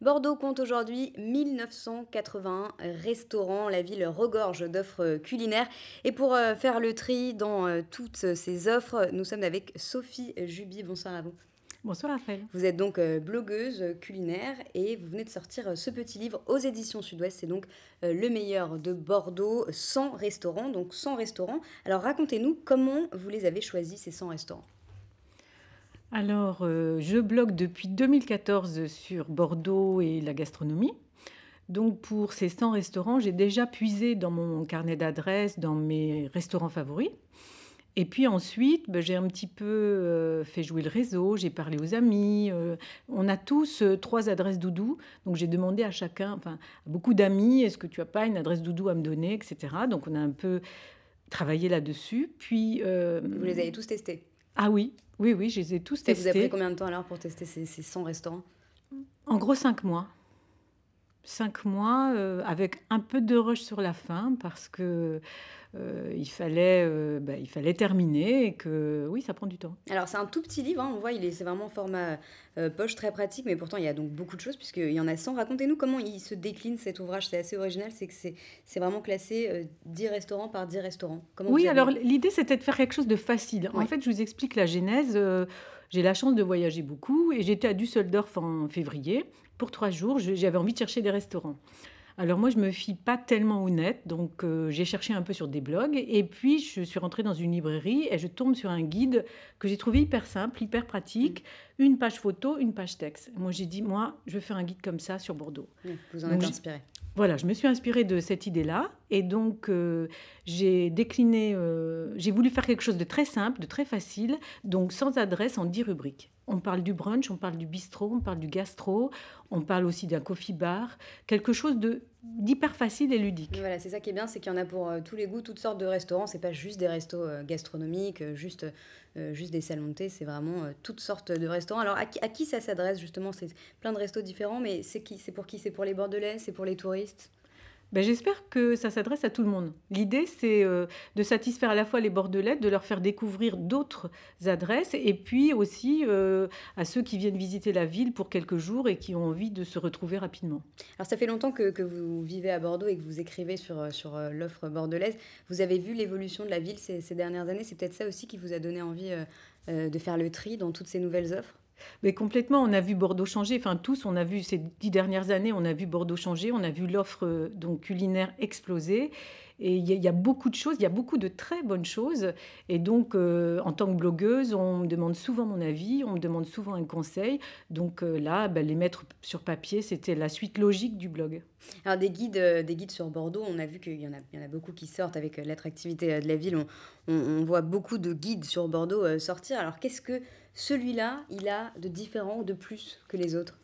Bordeaux compte aujourd'hui 1980 restaurants. La ville regorge d'offres culinaires. Et pour euh, faire le tri dans euh, toutes ces offres, nous sommes avec Sophie Juby. Bonsoir à vous. Bonsoir Raphaël. Vous êtes donc euh, blogueuse culinaire et vous venez de sortir ce petit livre aux éditions Sud-Ouest. C'est donc le meilleur de Bordeaux, sans restaurants, donc 100 restaurants. Alors racontez-nous comment vous les avez choisis, ces 100 restaurants. Alors, euh, je blogue depuis 2014 sur Bordeaux et la gastronomie. Donc pour ces 100 restaurants, j'ai déjà puisé dans mon carnet d'adresses, dans mes restaurants favoris. Et puis ensuite, ben, j'ai un petit peu, euh, fait jouer le réseau, j'ai parlé aux amis, euh, on a tous, trois adresses doudou. Donc j'ai demandé à chacun, enfin, à beaucoup d'amis: «Est-ce que tu n'as pas une adresse doudou à me donner?» etc. Donc on a un peu travaillé là-dessus. Puis, Vous les avez tous testés? Ah oui, oui, oui, je les ai tous testés. Vous avez pris combien de temps alors pour tester ces, ces 100 restaurants En gros, 5 mois cinq mois euh, avec un peu de rush sur la fin parce que euh, il, fallait, euh, bah, il fallait terminer et que oui, ça prend du temps. Alors c'est un tout petit livre, hein, on voit, il est, c'est vraiment format poche très pratique, mais pourtant il y a donc beaucoup de choses puisqu'il y en a 100. Racontez-nous comment il se décline cet ouvrage, c'est assez original, c'est que c'est, vraiment classé 10 restaurants par 10 restaurants. oui, alors l'idée c'était de faire quelque chose de facile. En fait, je vous explique la genèse. J'ai la chance de voyager beaucoup et j'étais à Düsseldorf en février. Pour trois jours, j'avais envie de chercher des restaurants. Alors moi, je me fie pas tellement honnête, donc euh, j'ai cherché un peu sur des blogs et puis je suis rentrée dans une librairie et je tombe sur un guide que j'ai trouvé hyper simple, hyper pratique, mm. une page photo, une page texte. Moi, j'ai dit moi, je vais faire un guide comme ça sur Bordeaux. Mm. vous en êtes inspiré. Voilà, je me suis inspirée de cette idée-là et donc euh, j'ai décliné, euh, j'ai voulu faire quelque chose de très simple, de très facile, donc sans adresse en 10 rubriques. On parle du brunch, on parle du bistrot, on parle du gastro, on parle aussi d'un coffee bar, quelque chose de d'hyper facile et ludique. voilà, c'est ça qui est bien, c'est qu'il y en a pour euh, tous les goûts, toutes sortes de restaurants. C'est pas juste des restos euh, gastronomiques, euh, juste, juste des salons de thé, c'est vraiment toutes sortes de restaurants. Alors à qui, à ça s'adresse justement C'est plein de restos différents, mais C'est pour qui C'est pour les Bordelais C'est pour les touristes ben, J'espère que ça s'adresse à tout le monde. L'idée, c'est euh, de satisfaire à la fois les Bordelais, de leur faire découvrir d'autres adresses, et puis aussi euh, à ceux qui viennent visiter la ville pour quelques jours et qui ont envie de se retrouver rapidement. Alors, ça fait longtemps que, vous vivez à Bordeaux et que vous écrivez sur, euh, sur l'offre bordelaise. Vous avez vu l'évolution de la ville ces, dernières années. C'est peut-être ça aussi qui vous a donné envie de faire le tri dans toutes ces nouvelles offres mais complètement, on a vu Bordeaux changer. Enfin, tous, on a vu ces dix dernières années, on a vu Bordeaux changer. On a vu l'offre euh, donc culinaire exploser. Et il y, a beaucoup de choses, il y a beaucoup de très bonnes choses. Et donc, euh, en tant que blogueuse, on me demande souvent mon avis, on me demande souvent un conseil. Donc euh, là, bah, les mettre sur papier, c'était la suite logique du blog. Alors des guides, des guides sur Bordeaux, on a vu qu'il y, en a, beaucoup qui sortent avec l'attractivité de la ville. on, voit beaucoup de guides sur Bordeaux sortir. Alors qu'est-ce que celui-là, il a de différent, de plus que les autres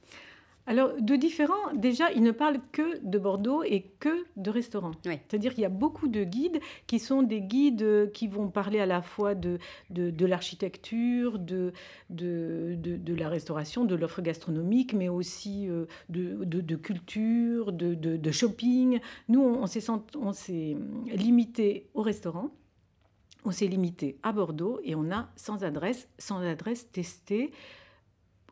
alors, de différents, déjà, il ne parle que de Bordeaux et que de restaurants. C'est-à-dire qu'il y a beaucoup de guides qui sont des guides qui vont parler à la fois de, l'architecture, de, de, la restauration, de l'offre gastronomique, mais aussi euh, de, culture, de, shopping. Nous, on, on s'est limité au restaurant on s'est limité à Bordeaux et on a sans adresse, sans adresse testée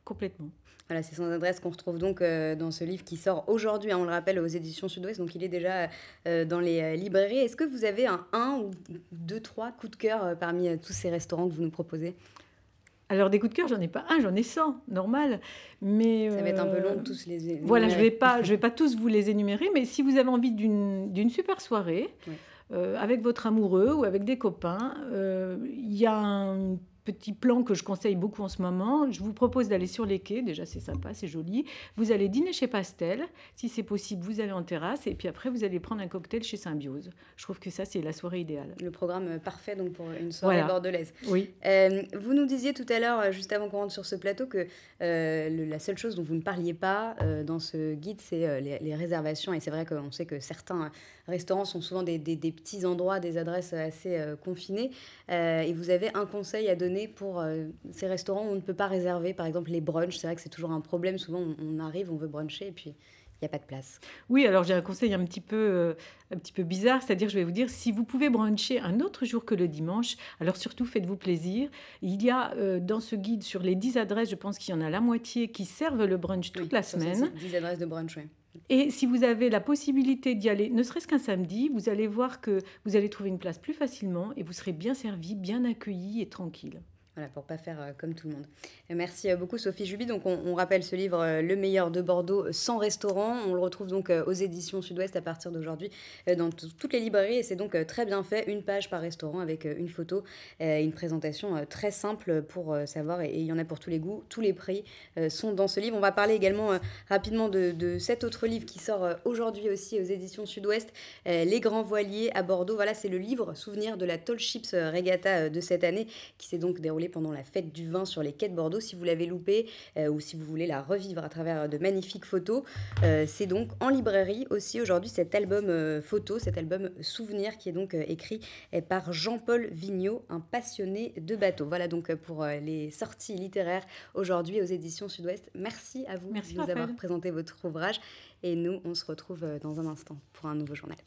complètement. Voilà, c'est sans adresse qu'on retrouve donc euh, dans ce livre qui sort aujourd'hui, hein, on le rappelle, aux éditions Sud-Ouest, donc il est déjà euh, dans les euh, librairies. Est-ce que vous avez un, un ou deux, trois coups de cœur parmi tous ces restaurants que vous nous proposez alors des coups de cœur, j'en ai pas un, j'en ai 100, normal. Mais ça va être un peu long de tous les énumérer. Voilà, je vais vais pas tous vous les énumérer, mais si vous avez envie d'une super soirée, euh, avec votre amoureux ou avec des copains, euh, il y a un petit plan que je conseille beaucoup en ce moment. Je vous propose d'aller sur les quais, déjà c'est sympa, c'est joli. Vous allez dîner chez Pastel, si c'est possible, vous allez en terrasse et puis après vous allez prendre un cocktail chez Symbiose. Je trouve que ça c'est la soirée idéale. Le programme euh, parfait donc pour une soirée bordelaise. Oui. Euh, vous nous disiez tout à l'heure, euh, juste avant qu'on rentre sur ce plateau, que la seule chose dont vous ne parliez pas dans ce guide, c'est les, réservations. Et c'est vrai qu'on sait que certains restaurants sont souvent des, des petits endroits, des adresses assez confinées. et vous avez un conseil à donner pour euh, ces restaurants où on ne peut pas réserver, par exemple les brunchs C'est vrai que c'est toujours un problème. Souvent, on, arrive, on veut bruncher et puis il n'y a pas de place. Oui, alors j'ai un conseil un petit peu, euh, un petit peu bizarre, c'est-à-dire je vais vous dire, si vous pouvez bruncher un autre jour que le dimanche, alors surtout faites-vous plaisir. Il y a euh, dans ce guide sur les 10 adresses, je pense qu'il y en a la moitié qui servent le brunch toute la semaine. 10 adresses de brunch, oui. Et si vous avez la possibilité d'y aller, ne serait-ce qu'un samedi, vous allez voir que vous allez trouver une place plus facilement et vous serez bien servi, bien accueilli et tranquille. Voilà, pour pas faire euh, comme tout le monde. Euh, merci euh, beaucoup Sophie Juby. Donc on, rappelle ce livre Le meilleur de Bordeaux sans restaurant. On le retrouve donc aux éditions Sud-Ouest à partir d'aujourd'hui dans toutes les librairies et c'est donc très bien fait, une page par restaurant avec une photo, et une présentation très simple pour savoir et il y en a pour tous les goûts, tous les prix sont dans ce livre. On va parler également rapidement de, cet autre livre qui sort aujourd'hui aussi aux éditions Sud-Ouest, Les grands voiliers à Bordeaux. Voilà, c'est le livre souvenir de la Tall Ships Regatta de cette année qui s'est donc déroulé pendant la fête du vin sur les quais de Bordeaux. Si vous l'avez loupée euh, ou si vous voulez la revivre à travers de magnifiques photos, euh, c'est donc en librairie aussi aujourd'hui cet album euh, photo, cet album souvenir qui est donc écrit par Jean-Paul Vigneault, un passionné de bateaux. Voilà donc pour les sorties littéraires aujourd'hui aux éditions Sud-Ouest. Merci à vous Merci de nous avoir présenté votre ouvrage et nous on se retrouve dans un instant pour un nouveau journal.